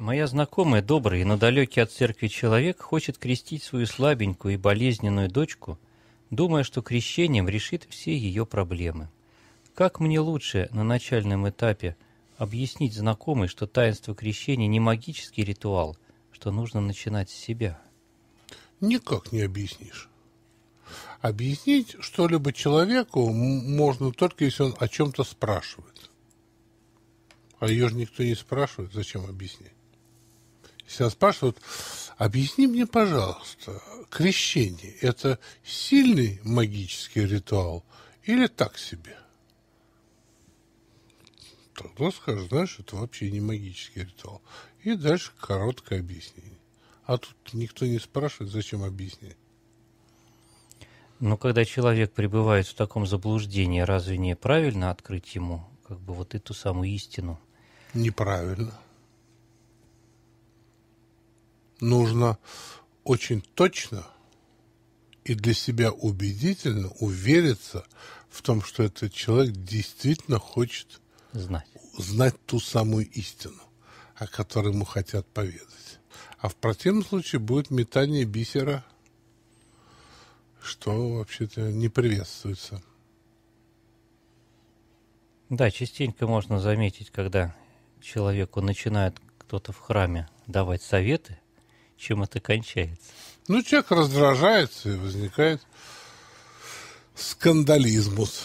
Моя знакомая, добрый, но далекий от церкви человек, хочет крестить свою слабенькую и болезненную дочку, думая, что крещением решит все ее проблемы. Как мне лучше на начальном этапе объяснить знакомой, что таинство крещения не магический ритуал, что нужно начинать с себя? Никак не объяснишь. Объяснить что-либо человеку можно только, если он о чем-то спрашивает. А ее же никто не спрашивает, зачем объяснять? Сейчас спрашивают, объясни мне, пожалуйста, крещение – это сильный магический ритуал или так себе? Тогда скажешь, знаешь, это вообще не магический ритуал. И дальше короткое объяснение. А тут никто не спрашивает, зачем объяснять. Но когда человек пребывает в таком заблуждении, разве не правильно открыть ему как бы вот эту самую истину? Неправильно нужно очень точно и для себя убедительно увериться в том, что этот человек действительно хочет знать, знать ту самую истину, о которой ему хотят поведать. А в противном случае будет метание бисера, что вообще-то не приветствуется. Да, частенько можно заметить, когда человеку начинает кто-то в храме давать советы – чем это кончается? Ну, человек раздражается и возникает скандализмус.